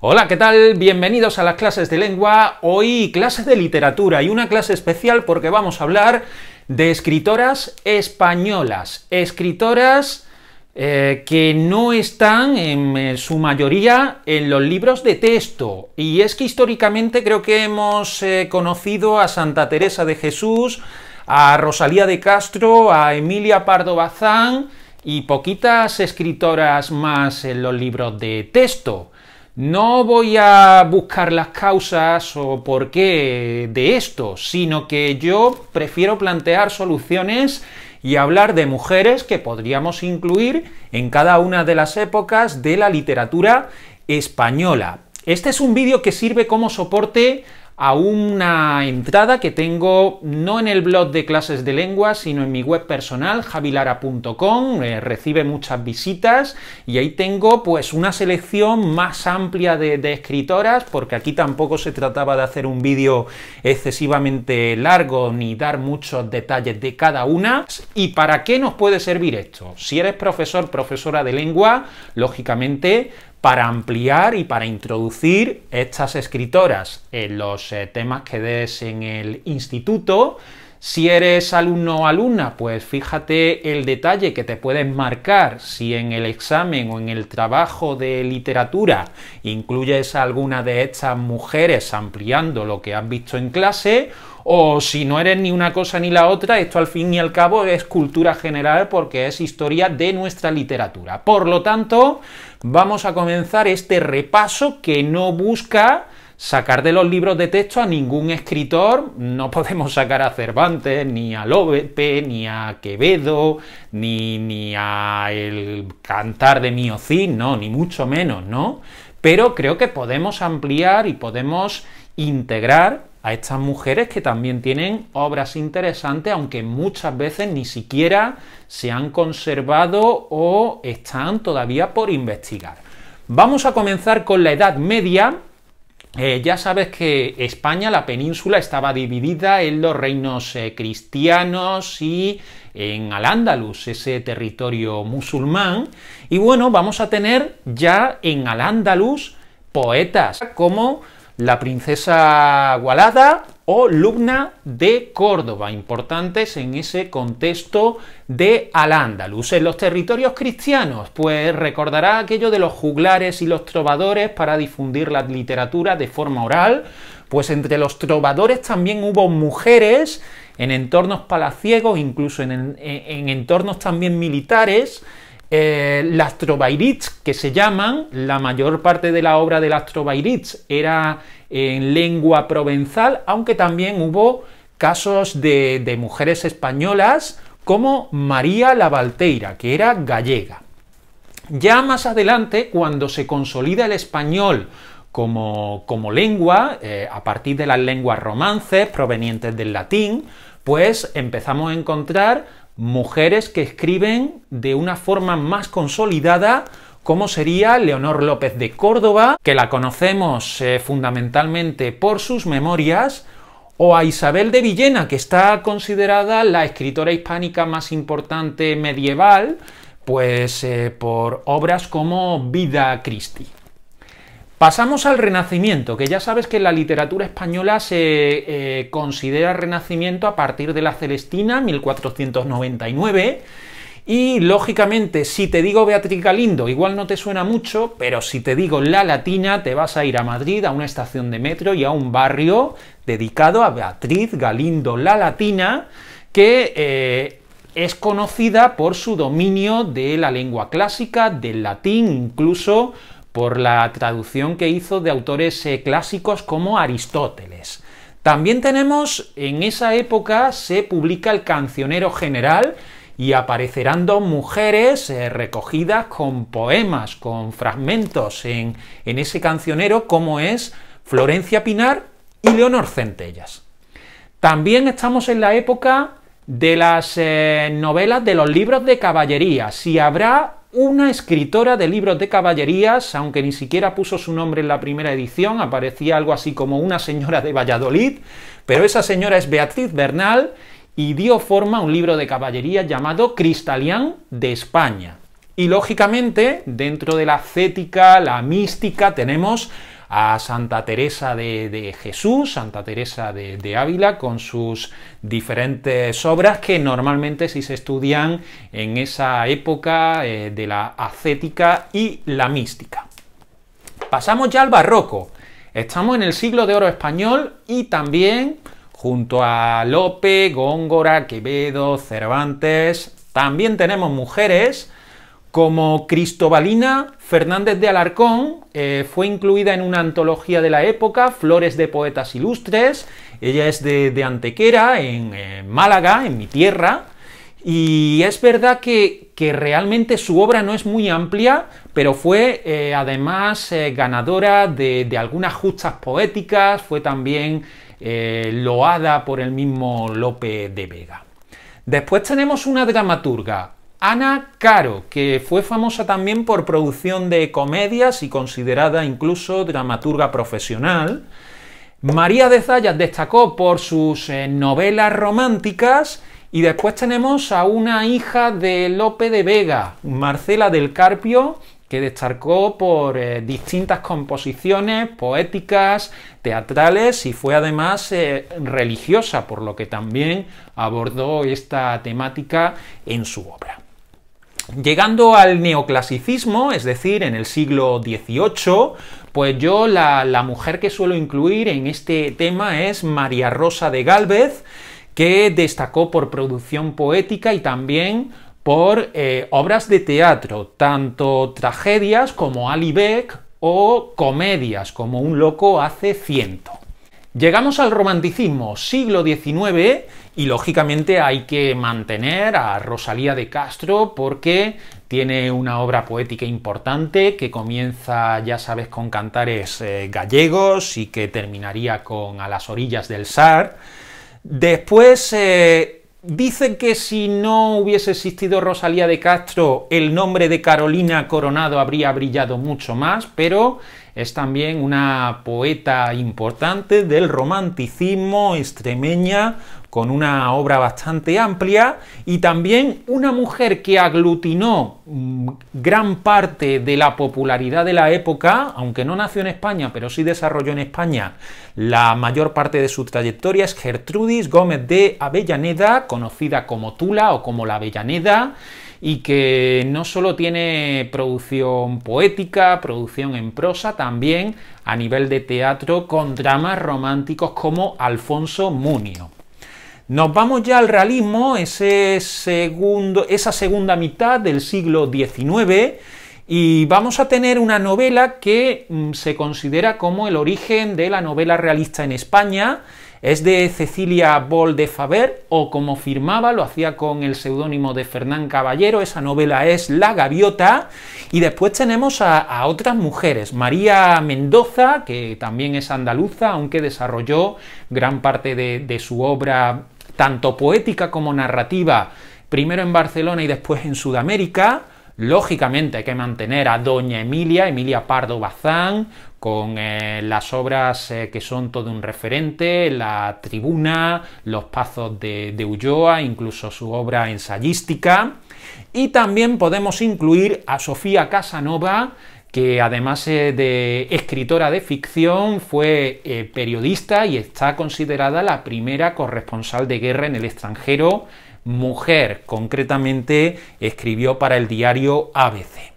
Hola, ¿qué tal? Bienvenidos a las clases de lengua. Hoy clase de literatura y una clase especial porque vamos a hablar de escritoras españolas. Escritoras eh, que no están en eh, su mayoría en los libros de texto. Y es que históricamente creo que hemos eh, conocido a Santa Teresa de Jesús, a Rosalía de Castro, a Emilia Pardo Bazán y poquitas escritoras más en los libros de texto. No voy a buscar las causas o por qué de esto, sino que yo prefiero plantear soluciones y hablar de mujeres que podríamos incluir en cada una de las épocas de la literatura española. Este es un vídeo que sirve como soporte a una entrada que tengo no en el blog de clases de lengua, sino en mi web personal, javilara.com, eh, recibe muchas visitas y ahí tengo pues una selección más amplia de, de escritoras, porque aquí tampoco se trataba de hacer un vídeo excesivamente largo ni dar muchos detalles de cada una. ¿Y para qué nos puede servir esto? Si eres profesor, profesora de lengua, lógicamente para ampliar y para introducir estas escritoras en los eh, temas que des en el instituto. Si eres alumno o alumna, pues fíjate el detalle que te puedes marcar si en el examen o en el trabajo de literatura incluyes a alguna de estas mujeres ampliando lo que has visto en clase o si no eres ni una cosa ni la otra, esto al fin y al cabo es cultura general porque es historia de nuestra literatura. Por lo tanto, vamos a comenzar este repaso que no busca sacar de los libros de texto a ningún escritor, no podemos sacar a Cervantes, ni a Lope, ni a Quevedo, ni, ni a el cantar de Miocín, no, ni mucho menos, ¿no? Pero creo que podemos ampliar y podemos integrar a estas mujeres que también tienen obras interesantes, aunque muchas veces ni siquiera se han conservado o están todavía por investigar. Vamos a comenzar con la Edad Media. Eh, ya sabes que España, la península, estaba dividida en los reinos eh, cristianos y en Al-Ándalus, ese territorio musulmán. Y bueno, vamos a tener ya en Al-Ándalus poetas como la princesa Gualada o Lumna de Córdoba, importantes en ese contexto de Al-Ándalus. En los territorios cristianos, pues recordará aquello de los juglares y los trovadores para difundir la literatura de forma oral, pues entre los trovadores también hubo mujeres en entornos palaciegos, incluso en entornos también militares, eh, las Trovairits, que se llaman, la mayor parte de la obra de las Trovairits era en lengua provenzal, aunque también hubo casos de, mujeres españolas como María la Valteira, que era gallega. Ya más adelante, cuando se consolida el español como, lengua, eh, a partir de las lenguas romances provenientes del latín, pues empezamos a encontrar mujeres que escriben de una forma más consolidada como sería Leonor López de Córdoba, que la conocemos eh, fundamentalmente por sus memorias, o a Isabel de Villena, que está considerada la escritora hispánica más importante medieval, pues eh, por obras como Vida Cristi. Pasamos al Renacimiento, que ya sabes que la literatura española se eh, considera Renacimiento a partir de la Celestina, 1499. Y lógicamente, si te digo Beatriz Galindo, igual no te suena mucho, pero si te digo La Latina, te vas a ir a Madrid, a una estación de metro y a un barrio dedicado a Beatriz Galindo La Latina, que eh, es conocida por su dominio de la lengua clásica, del latín, incluso por la traducción que hizo de autores eh, clásicos como Aristóteles. También tenemos, en esa época se publica el cancionero general y aparecerán dos mujeres eh, recogidas con poemas, con fragmentos en, ese cancionero como es Florencia Pinar y Leonor Centellas. También estamos en la época de las eh, novelas de los libros de caballería. Si habrá una escritora de libros de caballerías, aunque ni siquiera puso su nombre en la primera edición, aparecía algo así como una señora de Valladolid, pero esa señora es Beatriz Bernal y dio forma a un libro de caballería llamado Cristalián de España. Y lógicamente, dentro de la cética, la mística, tenemos a Santa Teresa de, Jesús, Santa Teresa de, Ávila, con sus diferentes obras que normalmente sí se estudian en esa época eh, de la ascética y la mística. Pasamos ya al barroco. Estamos en el siglo de oro español y también junto a Lope, Góngora, Quevedo, Cervantes, también tenemos mujeres como Cristobalina Fernández de Alarcón, eh, fue incluida en una antología de la época, Flores de Poetas Ilustres, ella es de, Antequera, en, eh, Málaga, en mi tierra, y es verdad que, realmente su obra no es muy amplia, pero fue eh, además ganadora de, algunas justas poéticas, fue también loada por el mismo Lope de Vega. Después tenemos una dramaturga, Ana Caro, que fue famosa también por producción de comedias y considerada incluso dramaturga profesional. María de Zayas destacó por sus eh, novelas románticas y después tenemos a una hija de Lope de Vega, Marcela del Carpio, que destacó por eh, distintas composiciones poéticas, teatrales y fue además eh, religiosa, por lo que también abordó esta temática en su obra. Llegando al neoclasicismo, es decir, en el siglo XVIII, pues yo la, mujer que suelo incluir en este tema es María Rosa de Gálvez, que destacó por producción poética y también por eh, obras de teatro, tanto tragedias como Ali Beck o comedias como Un loco hace ciento. Llegamos al romanticismo, siglo XIX, y lógicamente hay que mantener a Rosalía de Castro porque tiene una obra poética importante que comienza, ya sabes, con cantares eh, gallegos y que terminaría con A las orillas del Sar. Después dicen eh, dice que si no hubiese existido Rosalía de Castro, el nombre de Carolina Coronado habría brillado mucho más, pero es también una poeta importante del romanticismo extremeña, con una obra bastante amplia, y también una mujer que aglutinó mm, gran parte de la popularidad de la época, aunque no nació en España, pero sí desarrolló en España la mayor parte de su trayectoria, es Gertrudis Gómez de Avellaneda, conocida como Tula o como la Avellaneda, y que no solo tiene producción poética, producción en prosa, también a nivel de teatro con dramas románticos como Alfonso Munio. Nos vamos ya al realismo, ese esa segunda mitad del siglo XIX, y vamos a tener una novela que mm, se considera como el origen de la novela realista en España, ¿Es de Cecilia Boll de Faber o como firmaba, lo hacía con el seudónimo de Fernán Caballero? Esa novela es La Gaviota. Y después tenemos a, otras mujeres. María Mendoza, que también es andaluza, aunque desarrolló gran parte de su obra, tanto poética como narrativa, primero en Barcelona y después en Sudamérica. Lógicamente hay que mantener a Doña Emilia, Emilia Pardo Bazán, con eh, las obras eh, que son todo un referente, La Tribuna, Los Pazos de, Ulloa, incluso su obra ensayística. Y también podemos incluir a Sofía Casanova, que además eh, de escritora de ficción, fue periodista y está considerada la primera corresponsal de guerra en el extranjero mujer, concretamente escribió para el diario ABC.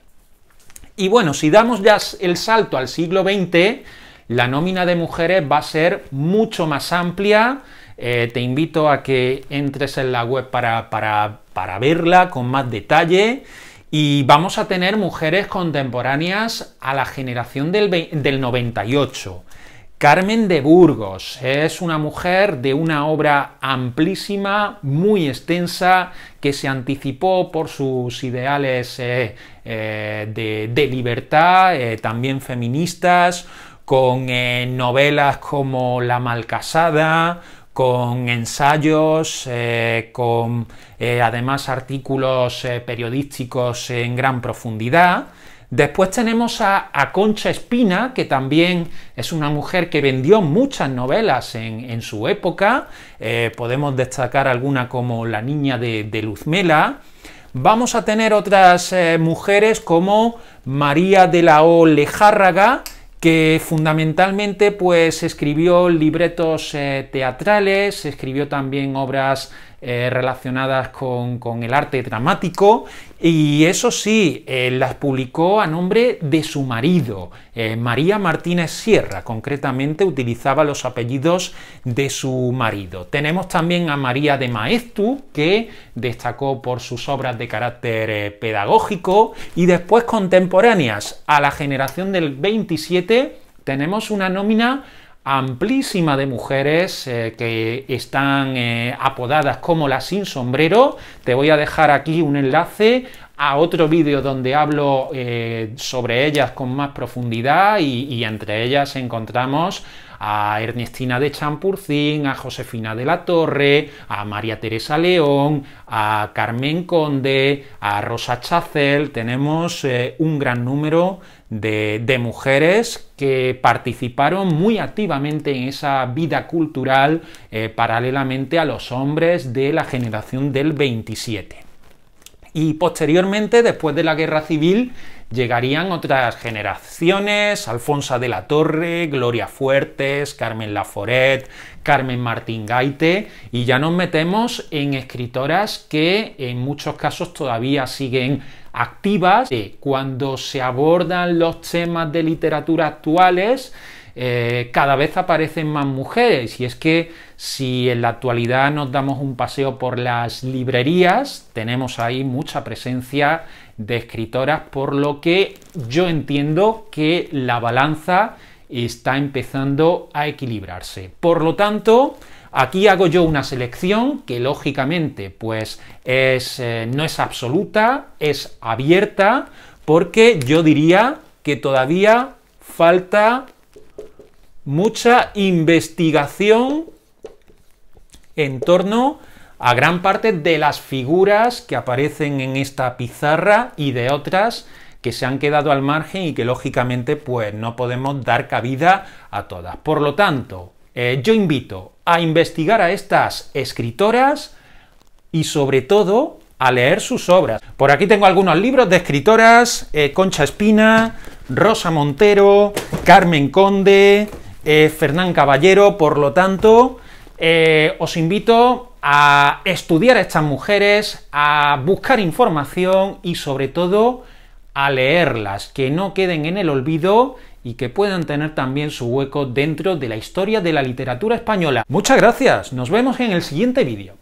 Y bueno, si damos ya el salto al siglo XX, la nómina de mujeres va a ser mucho más amplia. Eh, te invito a que entres en la web para, verla con más detalle. Y vamos a tener mujeres contemporáneas a la generación del, del 98. Carmen de Burgos es una mujer de una obra amplísima, muy extensa, que se anticipó por sus ideales eh, eh, de, libertad, eh, también feministas, con novelas como La Malcasada, con ensayos, con además artículos periodísticos en gran profundidad. Después tenemos a, Concha Espina, que también es una mujer que vendió muchas novelas en, su época. Eh, podemos destacar alguna como La Niña de, Luzmela. Vamos a tener otras eh, mujeres como María de la O. Lejárraga, que fundamentalmente pues escribió libretos eh, teatrales, escribió también obras eh, relacionadas con, el arte dramático y eso sí, eh, las publicó a nombre de su marido, eh, María Martínez Sierra, concretamente utilizaba los apellidos de su marido. Tenemos también a María de Maestu, que destacó por sus obras de carácter pedagógico y después contemporáneas a la generación del 27 tenemos una nómina amplísima de mujeres eh, que están eh, apodadas como las sin sombrero. Te voy a dejar aquí un enlace a otro vídeo donde hablo eh, sobre ellas con más profundidad y entre ellas encontramos a Ernestina de Champurcín, a Josefina de la Torre, a María Teresa León, a Carmen Conde, a Rosa Chacel, tenemos eh, un gran número de, mujeres que participaron muy activamente en esa vida cultural eh, paralelamente a los hombres de la generación del 27. Y posteriormente, después de la guerra civil, Llegarían otras generaciones, Alfonso de la Torre, Gloria Fuertes, Carmen Laforet, Carmen Martín Gaite, y ya nos metemos en escritoras que en muchos casos todavía siguen activas. Eh, cuando se abordan los temas de literatura actuales, eh, cada vez aparecen más mujeres y es que si en la actualidad nos damos un paseo por las librerías, tenemos ahí mucha presencia de escritoras, por lo que yo entiendo que la balanza está empezando a equilibrarse. Por lo tanto, Aquí hago yo una selección que lógicamente pues eh, no es absoluta, es abierta, porque yo diría que todavía falta mucha investigación en torno a gran parte de las figuras que aparecen en esta pizarra y de otras que se han quedado al margen y que lógicamente pues no podemos dar cabida a todas. Por lo tanto, eh, yo invito a investigar a estas escritoras y sobre todo a leer sus obras. Por aquí tengo algunos libros de escritoras, eh, Concha Espina, Rosa Montero, Carmen Conde, eh, Fernán Caballero, por lo tanto, eh, os invito a estudiar a estas mujeres, a buscar información y sobre todo a leerlas, que no queden en el olvido y que puedan tener también su hueco dentro de la historia de la literatura española. Muchas gracias, nos vemos en el siguiente vídeo.